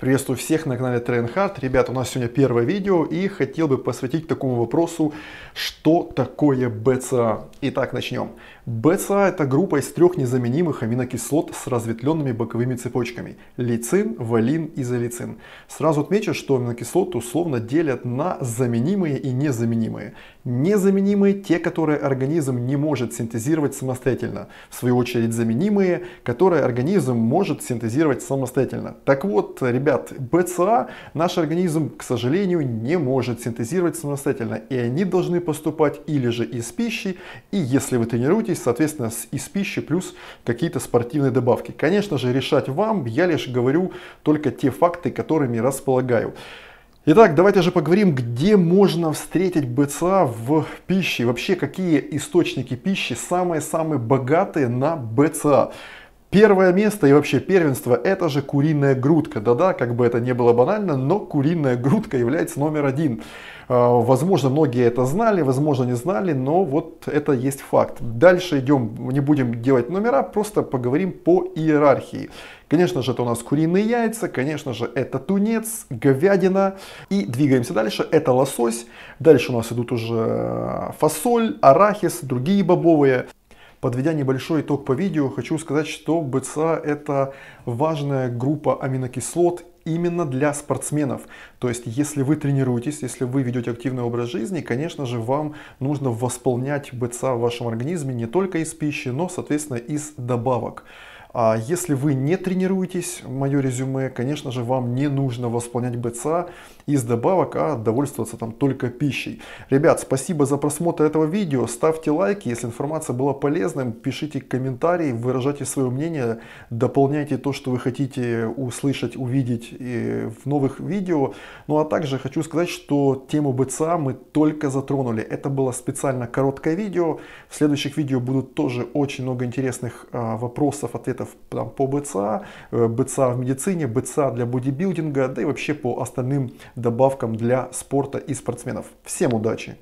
Приветствую всех на канале Тренхард. Ребята, у нас сегодня первое видео и хотел бы посвятить такому вопросу, что такое БЦА. Итак, начнем. БЦА это группа из трех незаменимых аминокислот с разветвленными боковыми цепочками. Лицин, валин, и изолицин. Сразу отмечу, что аминокислоты условно делят на заменимые и незаменимые. Незаменимые те, которые организм не может синтезировать самостоятельно. В свою очередь заменимые, которые организм может синтезировать самостоятельно. Так вот, ребята, ребят БЦА наш организм, к сожалению, не может синтезировать самостоятельно, и они должны поступать или же из пищи, и если вы тренируетесь, соответственно, из пищи плюс какие-то спортивные добавки. Конечно же, решать вам, я лишь говорю только те факты, которыми располагаю. Итак, давайте же поговорим, где можно встретить БЦА в пище, вообще какие источники пищи самые-самые богатые на БЦА. Первое место и вообще первенство – это же куриная грудка. Да-да, как бы это не было банально, но куриная грудка является номер один. А, возможно, многие это знали, возможно, не знали, но вот это есть факт. Дальше идем, не будем делать номера, просто поговорим по иерархии. Конечно же, это у нас куриные яйца, конечно же, это тунец, говядина. И двигаемся дальше, это лосось. Дальше у нас идут уже фасоль, арахис, другие бобовые. Подведя небольшой итог по видео, хочу сказать, что БЦА это важная группа аминокислот именно для спортсменов. То есть, если вы тренируетесь, если вы ведете активный образ жизни, конечно же, вам нужно восполнять БЦА в вашем организме не только из пищи, но, соответственно, из добавок. А если вы не тренируетесь, мое резюме, конечно же, вам не нужно восполнять БЦА из добавок, а довольствоваться там только пищей. Ребят, спасибо за просмотр этого видео. Ставьте лайки, если информация была полезной, пишите комментарии, выражайте свое мнение, дополняйте то, что вы хотите услышать, увидеть в новых видео. Ну а также хочу сказать, что тему БЦА мы только затронули. Это было специально короткое видео. В следующих видео будут тоже очень много интересных а, вопросов, ответов проектов там, по БЦА, э, БЦА в медицине, БЦА для бодибилдинга, да и вообще по остальным добавкам для спорта и спортсменов. Всем удачи!